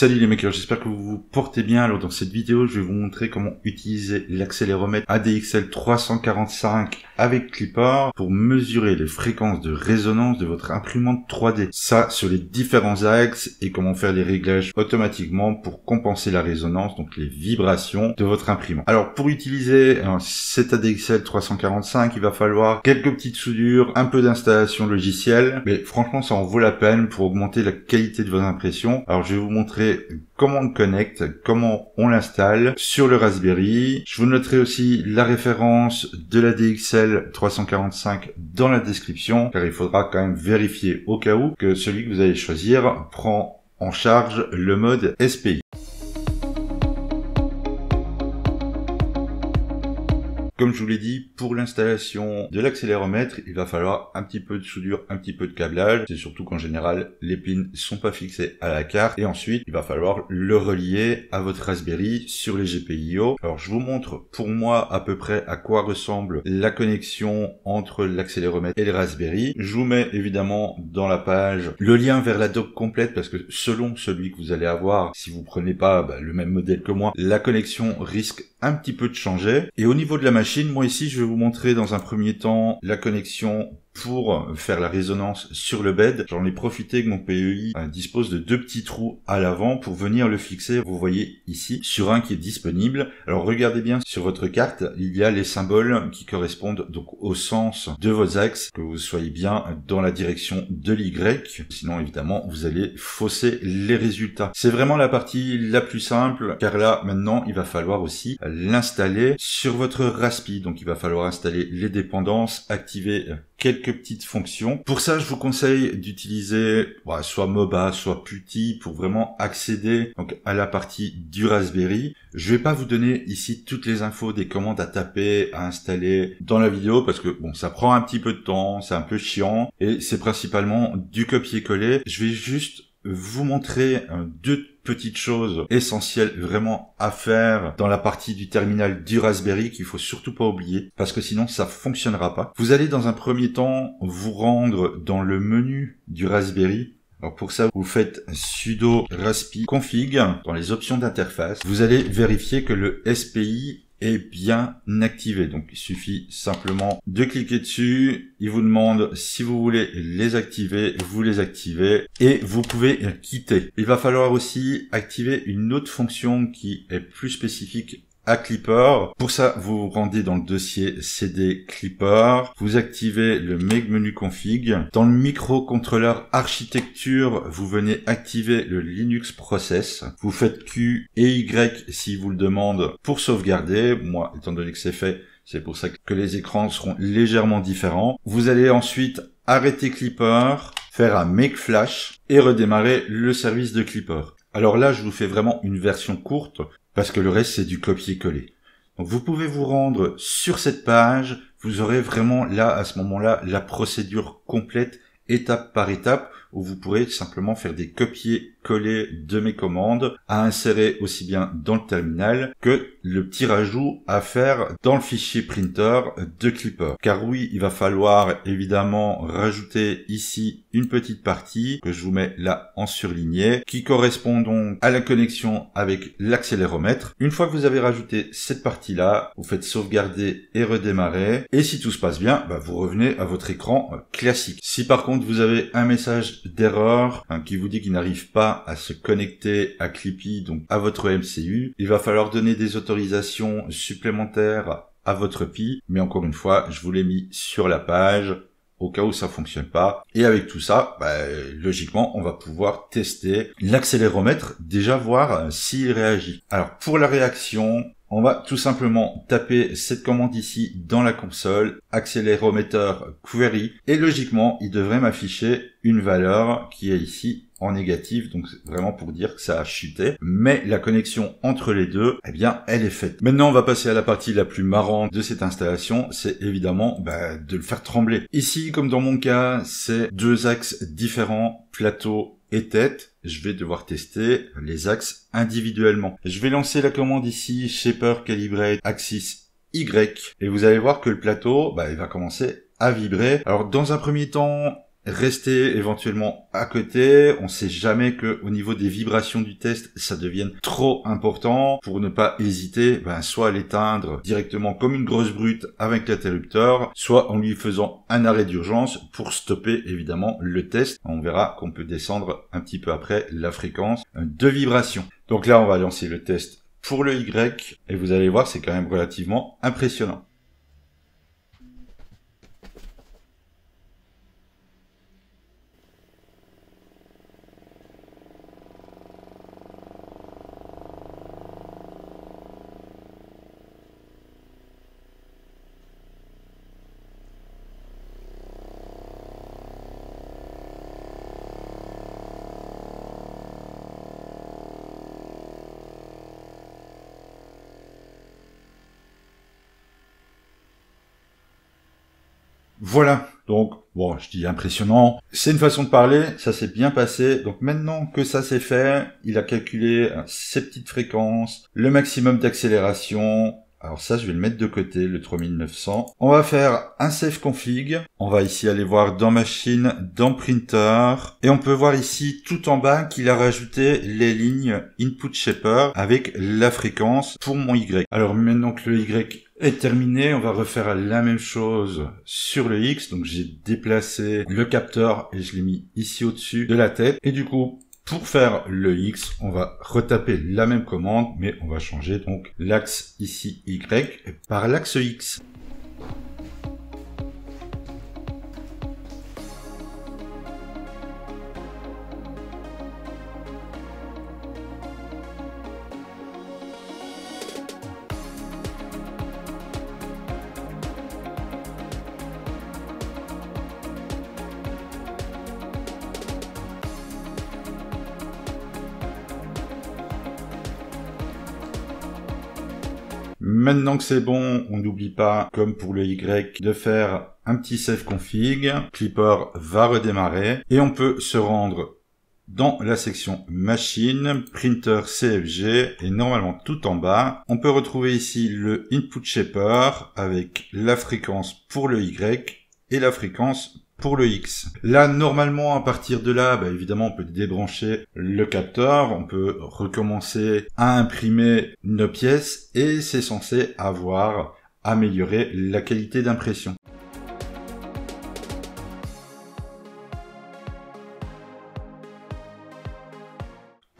Salut les makers, j'espère que vous vous portez bien. Alors dans cette vidéo, je vais vous montrer comment utiliser l'accéléromètre ADXL 345 avec Clipper pour mesurer les fréquences de résonance de votre imprimante 3D. Ça sur les différents axes et comment faire les réglages automatiquement pour compenser la résonance, donc les vibrations de votre imprimante. Alors pour utiliser hein, cet ADXL 345, il va falloir quelques petites soudures, un peu d'installation logicielle, mais franchement ça en vaut la peine pour augmenter la qualité de vos impressions. Alors je vais vous montrer comment on connecte, comment on l'installe sur le Raspberry. Je vous noterai aussi la référence de la DXL 345 dans la description, car il faudra quand même vérifier au cas où que celui que vous allez choisir prend en charge le mode SPI. Comme je vous l'ai dit, pour l'installation de l'accéléromètre, il va falloir un petit peu de soudure, un petit peu de câblage. C'est surtout qu'en général, les pins sont pas fixés à la carte. Et ensuite, il va falloir le relier à votre Raspberry sur les GPIO. Alors, je vous montre pour moi à peu près à quoi ressemble la connexion entre l'accéléromètre et le Raspberry. Je vous mets évidemment dans la page le lien vers la doc complète parce que selon celui que vous allez avoir, si vous prenez pas bah, le même modèle que moi, la connexion risque un petit peu de changer. Et au niveau de la machine, moi ici, je vais vous montrer dans un premier temps la connexion pour faire la résonance sur le bed. J'en ai profité que mon PEI euh, dispose de deux petits trous à l'avant pour venir le fixer, vous voyez ici, sur un qui est disponible. Alors regardez bien sur votre carte, il y a les symboles qui correspondent donc au sens de vos axes, que vous soyez bien dans la direction de l'Y, sinon évidemment vous allez fausser les résultats. C'est vraiment la partie la plus simple, car là maintenant il va falloir aussi l'installer sur votre Raspi, donc il va falloir installer les dépendances, activer euh, quelques petites fonctions. Pour ça, je vous conseille d'utiliser bah, soit MOBA, soit PuTTY pour vraiment accéder donc à la partie du Raspberry. Je vais pas vous donner ici toutes les infos des commandes à taper, à installer dans la vidéo parce que bon, ça prend un petit peu de temps, c'est un peu chiant et c'est principalement du copier-coller. Je vais juste vous montrer euh, deux petites chose essentielle vraiment à faire dans la partie du terminal du Raspberry qu'il faut surtout pas oublier parce que sinon ça fonctionnera pas. Vous allez dans un premier temps vous rendre dans le menu du Raspberry alors pour ça, vous faites sudo raspi config dans les options d'interface. Vous allez vérifier que le SPI est bien activé. Donc il suffit simplement de cliquer dessus. Il vous demande si vous voulez les activer, vous les activez et vous pouvez quitter. Il va falloir aussi activer une autre fonction qui est plus spécifique Clipper. Pour ça, vous vous rendez dans le dossier CD Clipper, vous activez le Make Menu Config. Dans le microcontrôleur architecture, vous venez activer le Linux process. Vous faites Q et Y si vous le demande pour sauvegarder. Moi, étant donné que c'est fait, c'est pour ça que les écrans seront légèrement différents. Vous allez ensuite arrêter Clipper, faire un make flash et redémarrer le service de Clipper. Alors là, je vous fais vraiment une version courte parce que le reste c'est du copier-coller. Donc vous pouvez vous rendre sur cette page, vous aurez vraiment là à ce moment-là la procédure complète étape par étape où vous pourrez simplement faire des copier-coller de mes commandes à insérer aussi bien dans le terminal que le petit rajout à faire dans le fichier printer de Clipper. Car oui, il va falloir évidemment rajouter ici une petite partie que je vous mets là en surligné qui correspond donc à la connexion avec l'accéléromètre. Une fois que vous avez rajouté cette partie là, vous faites sauvegarder et redémarrer et si tout se passe bien, bah, vous revenez à votre écran classique. Si par contre vous avez un message d'erreur hein, qui vous dit qu'il n'arrive pas à se connecter à Clippy, donc à votre MCU. Il va falloir donner des autorisations supplémentaires à votre PI, mais encore une fois, je vous l'ai mis sur la page au cas où ça fonctionne pas. Et avec tout ça, bah, logiquement, on va pouvoir tester l'accéléromètre, déjà voir euh, s'il réagit. Alors pour la réaction, on va tout simplement taper cette commande ici dans la console, Accéléromètre query, et logiquement, il devrait m'afficher une valeur qui est ici en négatif, donc vraiment pour dire que ça a chuté. Mais la connexion entre les deux, eh bien, elle est faite. Maintenant, on va passer à la partie la plus marrante de cette installation, c'est évidemment bah, de le faire trembler. Ici, comme dans mon cas, c'est deux axes différents, plateau et tête je vais devoir tester les axes individuellement. Je vais lancer la commande ici, Shaper Calibrate Axis Y, et vous allez voir que le plateau, bah, il va commencer à vibrer. Alors dans un premier temps, rester éventuellement à côté. On sait jamais que au niveau des vibrations du test, ça devienne trop important pour ne pas hésiter, ben, soit à l'éteindre directement comme une grosse brute avec l'interrupteur, soit en lui faisant un arrêt d'urgence pour stopper évidemment le test. On verra qu'on peut descendre un petit peu après la fréquence euh, de vibration. Donc là, on va lancer le test pour le Y et vous allez voir, c'est quand même relativement impressionnant. Voilà. Donc, bon, je dis impressionnant. C'est une façon de parler, ça s'est bien passé. Donc maintenant que ça s'est fait, il a calculé hein, ses petites fréquences, le maximum d'accélération. Alors ça, je vais le mettre de côté, le 3900. On va faire un safe config. On va ici aller voir dans machine, dans printer. Et on peut voir ici tout en bas qu'il a rajouté les lignes input shaper avec la fréquence pour mon Y. Alors maintenant que le Y et terminé. On va refaire la même chose sur le X. Donc j'ai déplacé le capteur et je l'ai mis ici au-dessus de la tête. Et du coup, pour faire le X, on va retaper la même commande, mais on va changer donc l'axe ici Y par l'axe X. Maintenant que c'est bon, on n'oublie pas, comme pour le Y, de faire un petit save config. Clipper va redémarrer et on peut se rendre dans la section machine, printer CFG et normalement tout en bas, on peut retrouver ici le input shaper avec la fréquence pour le Y et la fréquence pour le X. Là, normalement, à partir de là, bah, évidemment, on peut débrancher le capteur, on peut recommencer à imprimer nos pièces et c'est censé avoir amélioré la qualité d'impression.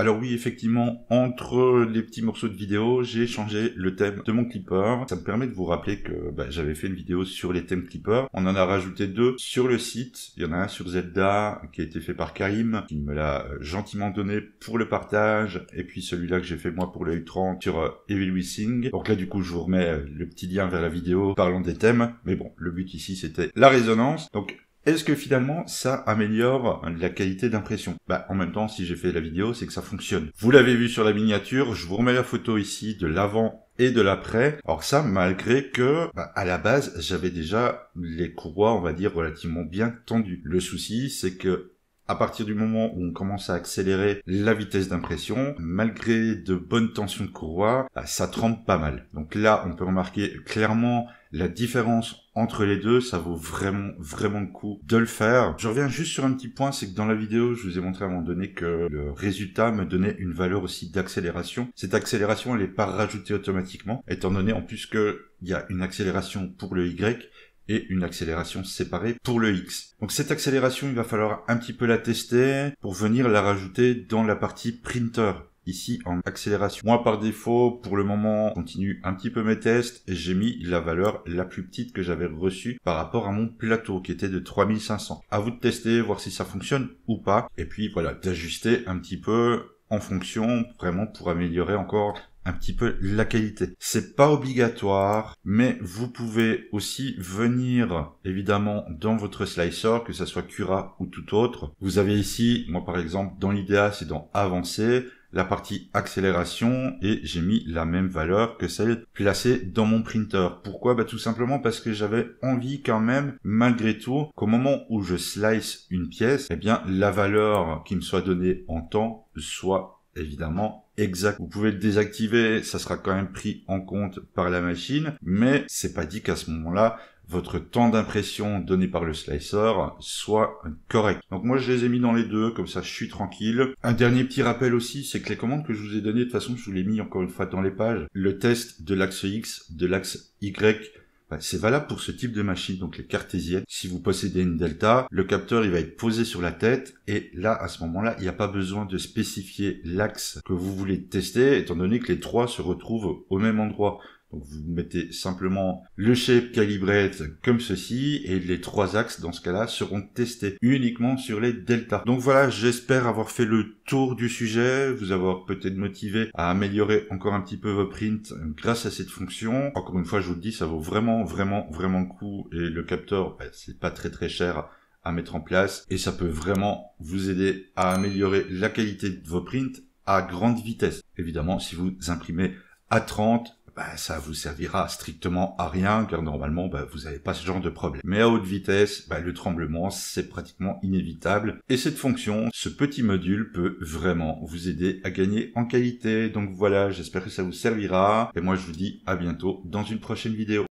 Alors oui, effectivement, entre les petits morceaux de vidéo, j'ai changé le thème de mon clipper. Ça me permet de vous rappeler que bah, j'avais fait une vidéo sur les thèmes clipper. On en a rajouté deux sur le site. Il y en a un sur Zelda qui a été fait par Karim, qui me l'a euh, gentiment donné pour le partage. Et puis celui-là que j'ai fait moi pour le 30 sur euh, Evil Wissing. Donc là, du coup, je vous remets euh, le petit lien vers la vidéo parlant des thèmes. Mais bon, le but ici, c'était la résonance. Donc est-ce que finalement ça améliore hein, la qualité d'impression Bah en même temps si j'ai fait la vidéo c'est que ça fonctionne. Vous l'avez vu sur la miniature, je vous remets la photo ici de l'avant et de l'après. Alors ça, malgré que bah, à la base j'avais déjà les courroies, on va dire, relativement bien tendues. Le souci, c'est que à partir du moment où on commence à accélérer la vitesse d'impression, malgré de bonnes tensions de courroie, bah, ça trempe pas mal. Donc là, on peut remarquer clairement la différence entre les deux, ça vaut vraiment, vraiment le coup de le faire. Je reviens juste sur un petit point, c'est que dans la vidéo, je vous ai montré à un moment donné que le résultat me donnait une valeur aussi d'accélération. Cette accélération, elle n'est pas rajoutée automatiquement, étant donné en plus qu'il y a une accélération pour le Y et une accélération séparée pour le X. Donc cette accélération, il va falloir un petit peu la tester pour venir la rajouter dans la partie printer ici en accélération. Moi par défaut, pour le moment, continue un petit peu mes tests, j'ai mis la valeur la plus petite que j'avais reçue par rapport à mon plateau qui était de 3500. À vous de tester, voir si ça fonctionne ou pas, et puis voilà, d'ajuster un petit peu en fonction vraiment pour améliorer encore un petit peu la qualité. C'est pas obligatoire, mais vous pouvez aussi venir évidemment dans votre slicer, que ça soit Cura ou tout autre. Vous avez ici, moi par exemple, dans l'IDEA, c'est dans avancer, la partie accélération et j'ai mis la même valeur que celle placée dans mon printer. Pourquoi bah, Tout simplement parce que j'avais envie quand même, malgré tout, qu'au moment où je slice une pièce, eh bien la valeur qui me soit donnée en temps soit évidemment exact. Vous pouvez le désactiver, ça sera quand même pris en compte par la machine, mais c'est pas dit qu'à ce moment-là, votre temps d'impression donné par le slicer soit correct. Donc moi je les ai mis dans les deux, comme ça je suis tranquille. Un dernier petit rappel aussi, c'est que les commandes que je vous ai données, de toute façon je vous les ai mis encore une fois dans les pages. Le test de l'axe X, de l'axe Y, bah, c'est valable pour ce type de machine, donc les cartésiennes. Si vous possédez une delta, le capteur il va être posé sur la tête et là à ce moment-là, il n'y a pas besoin de spécifier l'axe que vous voulez tester étant donné que les trois se retrouvent au même endroit vous mettez simplement le shape calibrate comme ceci et les trois axes dans ce cas-là seront testés uniquement sur les deltas. Donc voilà, j'espère avoir fait le tour du sujet, vous avoir peut-être motivé à améliorer encore un petit peu vos prints grâce à cette fonction. Encore une fois, je vous le dis, ça vaut vraiment vraiment vraiment le coup et le capteur, bah, c'est pas très très cher à mettre en place et ça peut vraiment vous aider à améliorer la qualité de vos prints à grande vitesse. Évidemment, si vous imprimez à 30 bah, ça vous servira strictement à rien, car normalement, bah, vous n'avez pas ce genre de problème. Mais à haute vitesse, bah, le tremblement, c'est pratiquement inévitable. Et cette fonction, ce petit module peut vraiment vous aider à gagner en qualité. Donc voilà, j'espère que ça vous servira. Et moi, je vous dis à bientôt dans une prochaine vidéo.